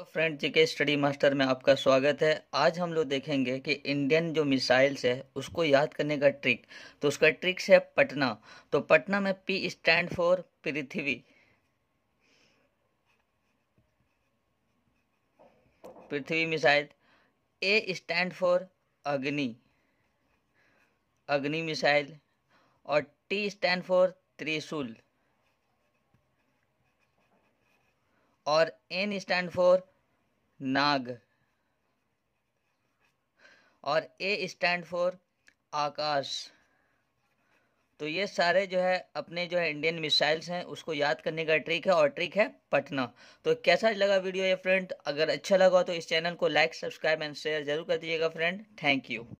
तो फ्रेंड जी के study master में आपका स्वागत है आज हम लोग देखेंगे कि इंडियन जो मिसाइल्स है उसको याद करने का ट्रिक तो उसका ट्रिक्स है पटना तो पटना में P stand for Prithvi Prithvi missile A stand for Agni Agni missile और टी स्टैंड फॉर त्रिशूल और एन स्टैंड फॉर नाग और ए स्टैंड फॉर आकाश तो ये सारे जो है अपने जो है इंडियन मिसाइल्स हैं उसको याद करने का ट्रिक है और ट्रिक है पटना तो कैसा लगा वीडियो ये फ्रेंड अगर अच्छा लगा तो इस चैनल को लाइक सब्सक्राइब एंड शेयर जरूर कर दीजिएगा फ्रेंड थैंक यू